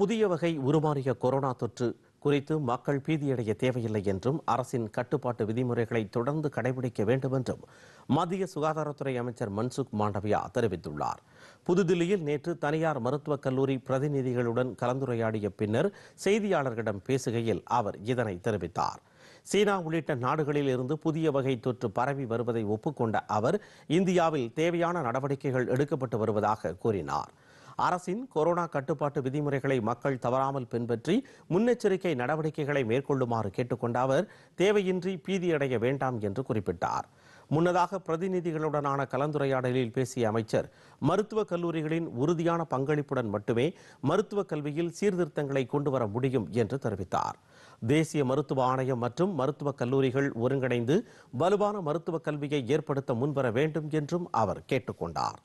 புதிய வகை உருமாறிய கொரோனா தொற்று குறித்து மக்கள் பீதியடைய தேவையில்லை என்றும் அரசின் கட்டுப்பாட்டு விதிமுறைகளை தொடர்ந்து கடைபிடிக்க வேண்டும் என்றும் மத்திய சுகாதாரத்துறை அமைச்சர் மன்சுக் மாண்டவியா தெரிவித்துள்ளார் புதுதில்லியில் நேற்று தனியார் மருத்துவக் கல்லூரி பிரதிநிதிகளுடன் கலந்துரையாடிய பின்னர் செய்தியாளர்களிடம் பேசுகையில் அவர் இதனை தெரிவித்தார் சீனா உள்ளிட்ட நாடுகளில் இருந்து புதிய வகை தொற்று பரவி வருவதை ஒப்புக்கொண்ட அவர் இந்தியாவில் தேவையான நடவடிக்கைகள் எடுக்கப்பட்டு வருவதாக கூறினார் அரசின் கொரோனா கட்டுப்பாட்டு விதிமுறைகளை மக்கள் தவறாமல் பின்பற்றி முன்னெச்சரிக்கை நடவடிக்கைகளை மேற்கொள்ளுமாறு கேட்டுக்கொண்ட அவர் தேவையின்றி பீதியடைய வேண்டாம் என்று குறிப்பிட்டார் முன்னதாக பிரதிநிதிகளுடனான கலந்துரையாடலில் பேசிய அமைச்சர் மருத்துவக் கல்லூரிகளின் உறுதியான பங்களிப்புடன் மட்டுமே மருத்துவக் கல்வியில் சீர்திருத்தங்களை கொண்டுவர முடியும் என்று தெரிவித்தார் தேசிய மருத்துவ ஆணையம் மற்றும் மருத்துவக் கல்லூரிகள் ஒருங்கிணைந்து வலுவான மருத்துவக் கல்வியை ஏற்படுத்த முன்வர வேண்டும் என்றும் அவர் கேட்டுக்கொண்டார்